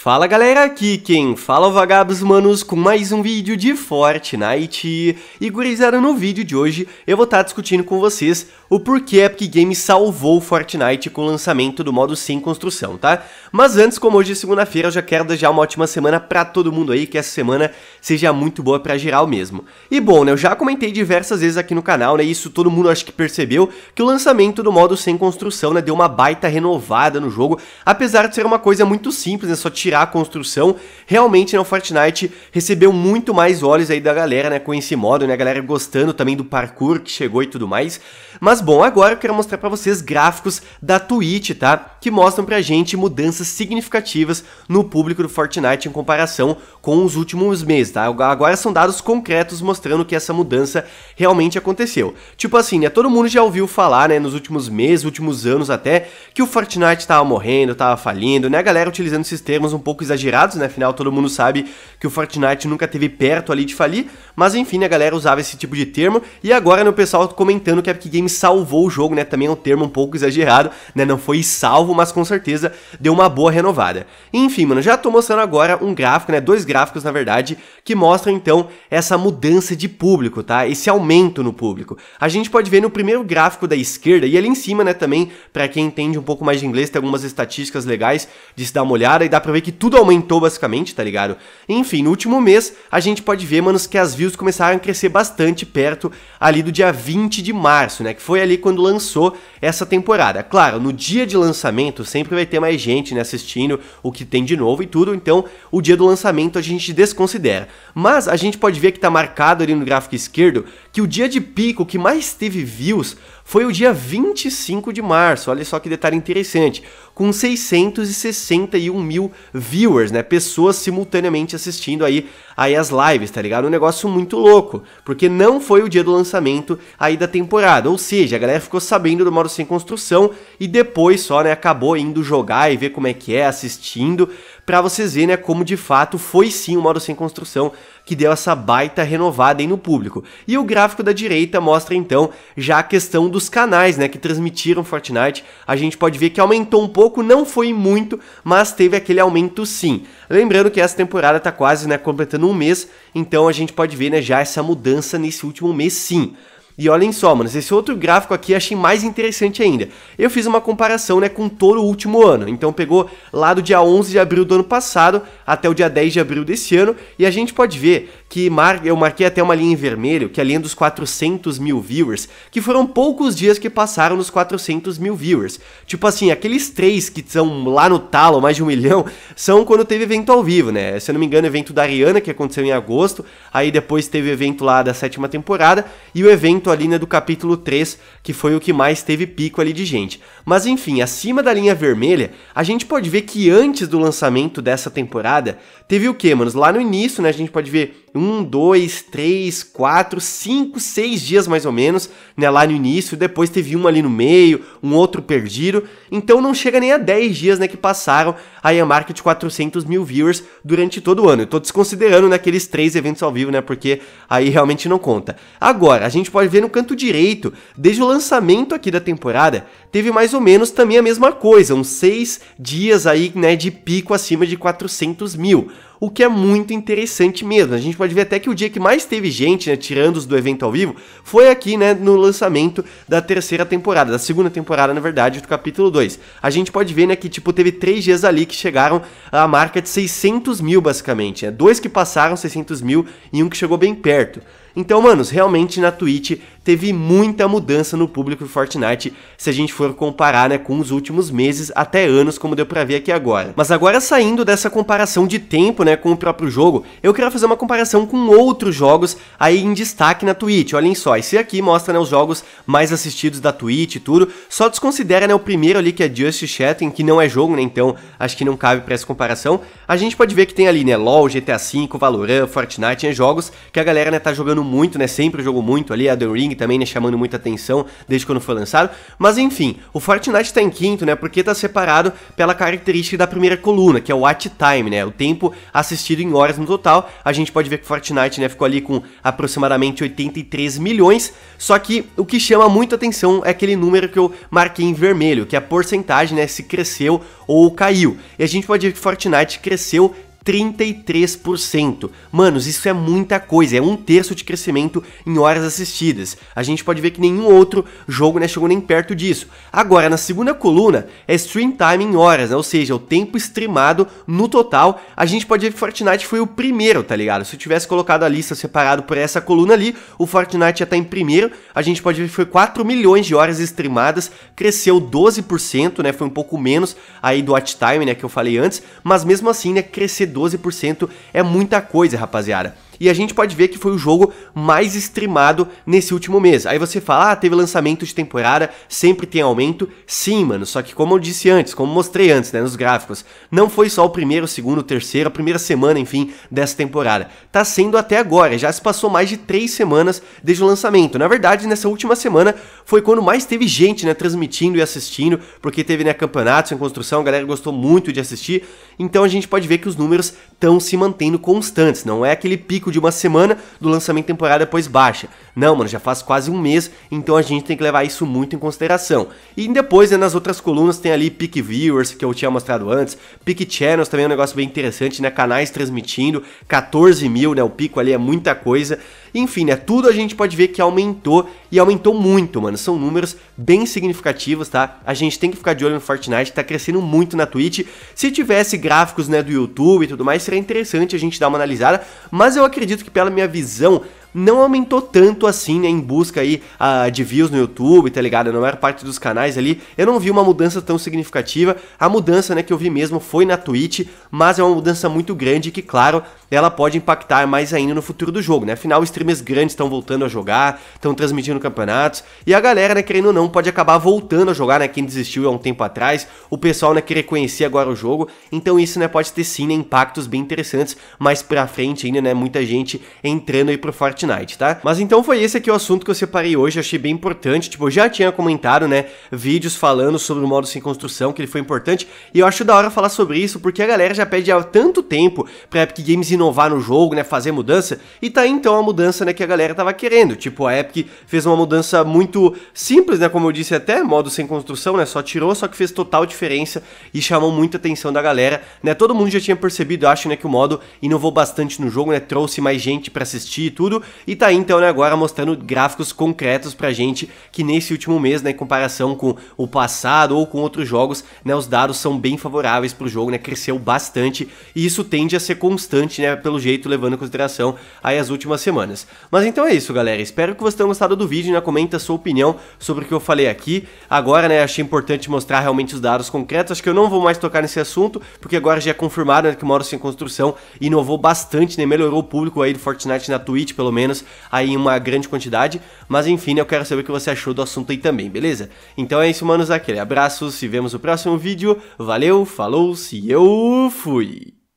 Fala galera, aqui quem fala é o Vagabos Manos com mais um vídeo de Fortnite E gurizada, no vídeo de hoje eu vou estar tá discutindo com vocês o porquê a Epic Games salvou Fortnite com o lançamento do modo sem construção, tá? Mas antes, como hoje é segunda-feira, eu já quero desejar uma ótima semana pra todo mundo aí, que essa semana seja muito boa pra geral mesmo E bom, né, eu já comentei diversas vezes aqui no canal, né, isso todo mundo acho que percebeu Que o lançamento do modo sem construção, né, deu uma baita renovada no jogo Apesar de ser uma coisa muito simples, né, só tinha tirar a construção. Realmente, né, o Fortnite recebeu muito mais olhos aí da galera, né, com esse modo, né, a galera gostando também do parkour que chegou e tudo mais. Mas bom, agora eu quero mostrar para vocês gráficos da Twitch, tá, que mostram pra gente mudanças significativas no público do Fortnite em comparação com os últimos meses, tá? Agora são dados concretos mostrando que essa mudança realmente aconteceu. Tipo assim, né, todo mundo já ouviu falar, né, nos últimos meses, últimos anos até, que o Fortnite tava morrendo, tava falindo, né, a galera utilizando esses termos um um pouco exagerados, né? Afinal, todo mundo sabe que o Fortnite nunca teve perto ali de falir, mas enfim, a galera usava esse tipo de termo e agora né, o pessoal comentando que a Epic Games salvou o jogo, né? Também é um termo um pouco exagerado, né? Não foi salvo, mas com certeza deu uma boa renovada. Enfim, mano, já tô mostrando agora um gráfico, né? Dois gráficos, na verdade, que mostram então essa mudança de público, tá? Esse aumento no público. A gente pode ver no primeiro gráfico da esquerda e ali em cima, né, também, para quem entende um pouco mais de inglês, tem algumas estatísticas legais de se dar uma olhada e dá pra ver que que tudo aumentou basicamente, tá ligado? Enfim, no último mês, a gente pode ver, manos, que as views começaram a crescer bastante perto ali do dia 20 de março, né? Que foi ali quando lançou essa temporada. Claro, no dia de lançamento sempre vai ter mais gente, né, assistindo o que tem de novo e tudo, então o dia do lançamento a gente desconsidera. Mas a gente pode ver que tá marcado ali no gráfico esquerdo que o dia de pico que mais teve views foi o dia 25 de março, olha só que detalhe interessante, com 661 mil viewers, né? Pessoas simultaneamente assistindo aí, aí as lives, tá ligado? Um negócio muito louco, porque não foi o dia do lançamento aí da temporada, ou seja, a galera ficou sabendo do modo sem construção e depois só, né, acabou indo jogar e ver como é que é, assistindo, para vocês verem né, como de fato foi sim o modo sem construção que deu essa baita renovada aí no público. E o gráfico da direita mostra então já a questão dos canais né, que transmitiram Fortnite. A gente pode ver que aumentou um pouco, não foi muito, mas teve aquele aumento sim. Lembrando que essa temporada está quase né, completando um mês, então a gente pode ver né, já essa mudança nesse último mês sim. E olhem só, mano, esse outro gráfico aqui achei mais interessante ainda. Eu fiz uma comparação, né, com todo o último ano. Então pegou lá do dia 11 de abril do ano passado até o dia 10 de abril desse ano, e a gente pode ver que mar... eu marquei até uma linha em vermelho, que é a linha dos 400 mil viewers, que foram poucos dias que passaram nos 400 mil viewers. Tipo assim, aqueles três que são lá no talo, mais de um milhão, são quando teve evento ao vivo, né? Se eu não me engano, evento da Ariana, que aconteceu em agosto, aí depois teve evento lá da sétima temporada, e o evento ali, né, do capítulo 3, que foi o que mais teve pico ali de gente. Mas enfim, acima da linha vermelha, a gente pode ver que antes do lançamento dessa temporada, teve o que, manos? Lá no início, né, a gente pode ver um, dois, três, quatro, cinco, seis dias mais ou menos, né, lá no início, depois teve um ali no meio, um outro perdido, então não chega nem a 10 dias, né, que passaram aí a marca de 400 mil viewers durante todo o ano. Eu tô desconsiderando naqueles né, três eventos ao vivo, né, porque aí realmente não conta. Agora, a gente pode ver no canto direito, desde o lançamento aqui da temporada, teve mais ou menos também a mesma coisa, uns seis dias aí, né, de pico acima de 400 mil o que é muito interessante mesmo. A gente pode ver até que o dia que mais teve gente, né, tirando os do evento ao vivo, foi aqui, né, no lançamento da terceira temporada, da segunda temporada, na verdade, do capítulo 2. A gente pode ver, né, que, tipo, teve três dias ali que chegaram à marca de 600 mil, basicamente, né, dois que passaram 600 mil e um que chegou bem perto. Então, manos, realmente na Twitch teve muita mudança no público do Fortnite se a gente for comparar, né, com os últimos meses até anos, como deu pra ver aqui agora. Mas agora saindo dessa comparação de tempo, né, com o próprio jogo, eu quero fazer uma comparação com outros jogos aí em destaque na Twitch. Olhem só, esse aqui mostra, né, os jogos mais assistidos da Twitch e tudo. Só desconsidera, né, o primeiro ali que é Just Chatting, que não é jogo, né, então acho que não cabe pra essa comparação. A gente pode ver que tem ali, né, LoL, GTA V, Valorant, Fortnite, né, jogos que a galera, né, tá jogando muito, né? Sempre jogou muito ali, The Ring também, né? Chamando muita atenção desde quando foi lançado. Mas enfim, o Fortnite tá em quinto, né? Porque tá separado pela característica da primeira coluna, que é o watch time, né? O tempo assistido em horas no total. A gente pode ver que o Fortnite, né? Ficou ali com aproximadamente 83 milhões. Só que o que chama muito atenção é aquele número que eu marquei em vermelho, que é a porcentagem, né? Se cresceu ou caiu. E a gente pode ver que o Fortnite cresceu 33%. Manos, isso é muita coisa, é um terço de crescimento em horas assistidas. A gente pode ver que nenhum outro jogo né, chegou nem perto disso. Agora, na segunda coluna, é stream time em horas, né, ou seja, o tempo streamado no total. A gente pode ver que Fortnite foi o primeiro, tá ligado? Se eu tivesse colocado a lista separado por essa coluna ali, o Fortnite já tá em primeiro. A gente pode ver que foi 4 milhões de horas streamadas, cresceu 12%, né, foi um pouco menos aí do watch time, né, que eu falei antes, mas mesmo assim, né, crescer 12% é muita coisa, rapaziada. E a gente pode ver que foi o jogo mais streamado nesse último mês. Aí você fala, ah, teve lançamento de temporada, sempre tem aumento. Sim, mano, só que como eu disse antes, como mostrei antes, né, nos gráficos, não foi só o primeiro, o segundo, o terceiro, a primeira semana, enfim, dessa temporada. Tá sendo até agora, já se passou mais de três semanas desde o lançamento. Na verdade, nessa última semana foi quando mais teve gente, né, transmitindo e assistindo, porque teve, né, campeonatos em construção, a galera gostou muito de assistir. Então a gente pode ver que os números estão se mantendo constantes, não é aquele pico pico de uma semana do lançamento temporada após baixa. Não, mano, já faz quase um mês, então a gente tem que levar isso muito em consideração. E depois, né, nas outras colunas tem ali Peak Viewers, que eu tinha mostrado antes, Peak Channels também é um negócio bem interessante, né, canais transmitindo, 14 mil, né, o pico ali é muita coisa. Enfim, né, tudo a gente pode ver que aumentou, e aumentou muito, mano, são números bem significativos, tá? A gente tem que ficar de olho no Fortnite, tá crescendo muito na Twitch. Se tivesse gráficos, né, do YouTube e tudo mais, seria interessante a gente dar uma analisada, mas eu acredito que pela minha visão não aumentou tanto assim, né, em busca aí uh, de views no YouTube, tá ligado? Na maior parte dos canais ali, eu não vi uma mudança tão significativa. A mudança, né, que eu vi mesmo foi na Twitch, mas é uma mudança muito grande que, claro, ela pode impactar mais ainda no futuro do jogo, né? Afinal, streamers grandes estão voltando a jogar, estão transmitindo campeonatos, e a galera, né, querendo ou não, pode acabar voltando a jogar, né? Quem desistiu há um tempo atrás, o pessoal, né, querer conhecer agora o jogo, então isso, né, pode ter sim né, impactos bem interessantes mais pra frente ainda, né? Muita gente entrando aí pro Fortnite Fortnite, tá? Mas então foi esse aqui o assunto que eu separei hoje, achei bem importante. Tipo, eu já tinha comentado, né, vídeos falando sobre o modo sem construção, que ele foi importante, e eu acho da hora falar sobre isso, porque a galera já pede há tanto tempo pra Epic Games inovar no jogo, né, fazer mudança, e tá aí então a mudança, né, que a galera tava querendo. Tipo, a Epic fez uma mudança muito simples, né, como eu disse até, modo sem construção, né, só tirou, só que fez total diferença e chamou muita atenção da galera, né, todo mundo já tinha percebido, eu acho, né, que o modo inovou bastante no jogo, né, trouxe mais gente para assistir e tudo, e tá aí então né, agora mostrando gráficos concretos pra gente que nesse último mês, né, em comparação com o passado ou com outros jogos, né, os dados são bem favoráveis pro jogo, né, cresceu bastante e isso tende a ser constante, né, pelo jeito, levando em consideração aí as últimas semanas. Mas então é isso, galera, espero que vocês tenham gostado do vídeo, né, comenta a sua opinião sobre o que eu falei aqui. Agora, né, achei importante mostrar realmente os dados concretos, acho que eu não vou mais tocar nesse assunto, porque agora já é confirmado né, que o Modo em Construção inovou bastante, né, melhorou o público aí do Fortnite na Twitch, pelo menos menos aí em uma grande quantidade. Mas enfim, eu quero saber o que você achou do assunto aí também, beleza? Então é isso, manos. Aquele abraço, se vemos no próximo vídeo. Valeu, falou, se eu fui!